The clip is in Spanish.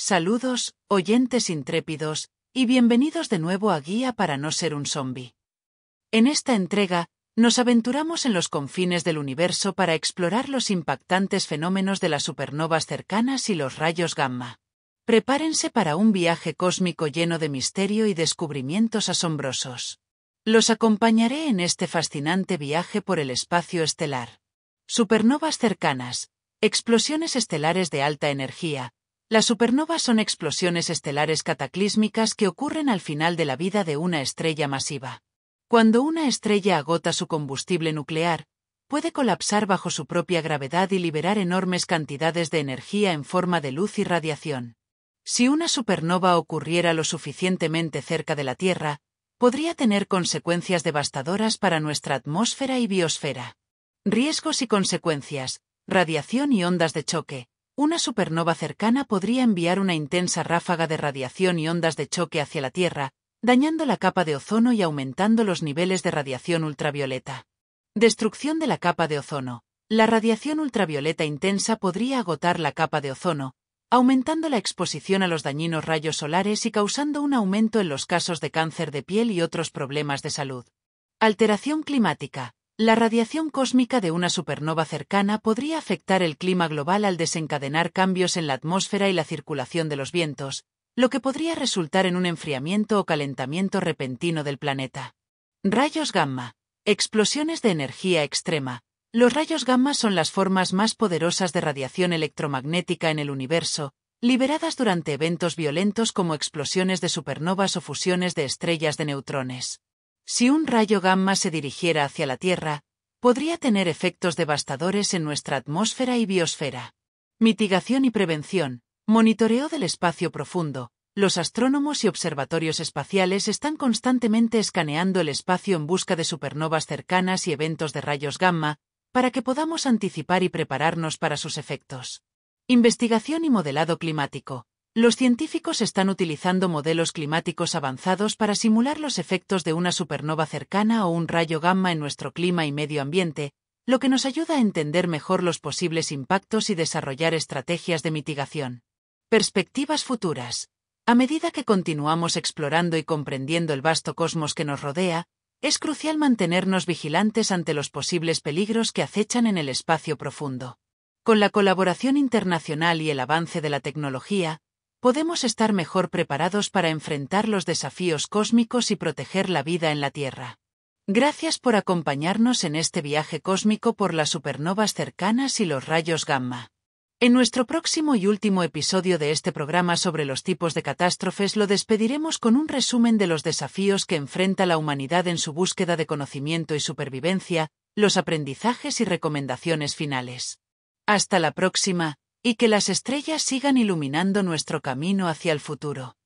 Saludos, oyentes intrépidos, y bienvenidos de nuevo a Guía para no ser un zombi. En esta entrega, nos aventuramos en los confines del universo para explorar los impactantes fenómenos de las supernovas cercanas y los rayos gamma. Prepárense para un viaje cósmico lleno de misterio y descubrimientos asombrosos. Los acompañaré en este fascinante viaje por el espacio estelar. Supernovas cercanas, explosiones estelares de alta energía, las supernovas son explosiones estelares cataclísmicas que ocurren al final de la vida de una estrella masiva. Cuando una estrella agota su combustible nuclear, puede colapsar bajo su propia gravedad y liberar enormes cantidades de energía en forma de luz y radiación. Si una supernova ocurriera lo suficientemente cerca de la Tierra, podría tener consecuencias devastadoras para nuestra atmósfera y biosfera. Riesgos y consecuencias, radiación y ondas de choque, una supernova cercana podría enviar una intensa ráfaga de radiación y ondas de choque hacia la Tierra, dañando la capa de ozono y aumentando los niveles de radiación ultravioleta. Destrucción de la capa de ozono. La radiación ultravioleta intensa podría agotar la capa de ozono, aumentando la exposición a los dañinos rayos solares y causando un aumento en los casos de cáncer de piel y otros problemas de salud. Alteración climática. La radiación cósmica de una supernova cercana podría afectar el clima global al desencadenar cambios en la atmósfera y la circulación de los vientos, lo que podría resultar en un enfriamiento o calentamiento repentino del planeta. Rayos gamma. Explosiones de energía extrema. Los rayos gamma son las formas más poderosas de radiación electromagnética en el universo, liberadas durante eventos violentos como explosiones de supernovas o fusiones de estrellas de neutrones. Si un rayo gamma se dirigiera hacia la Tierra, podría tener efectos devastadores en nuestra atmósfera y biosfera. Mitigación y prevención, monitoreo del espacio profundo. Los astrónomos y observatorios espaciales están constantemente escaneando el espacio en busca de supernovas cercanas y eventos de rayos gamma, para que podamos anticipar y prepararnos para sus efectos. Investigación y modelado climático. Los científicos están utilizando modelos climáticos avanzados para simular los efectos de una supernova cercana o un rayo gamma en nuestro clima y medio ambiente, lo que nos ayuda a entender mejor los posibles impactos y desarrollar estrategias de mitigación. Perspectivas futuras. A medida que continuamos explorando y comprendiendo el vasto cosmos que nos rodea, es crucial mantenernos vigilantes ante los posibles peligros que acechan en el espacio profundo. Con la colaboración internacional y el avance de la tecnología, podemos estar mejor preparados para enfrentar los desafíos cósmicos y proteger la vida en la Tierra. Gracias por acompañarnos en este viaje cósmico por las supernovas cercanas y los rayos gamma. En nuestro próximo y último episodio de este programa sobre los tipos de catástrofes lo despediremos con un resumen de los desafíos que enfrenta la humanidad en su búsqueda de conocimiento y supervivencia, los aprendizajes y recomendaciones finales. Hasta la próxima, y que las estrellas sigan iluminando nuestro camino hacia el futuro.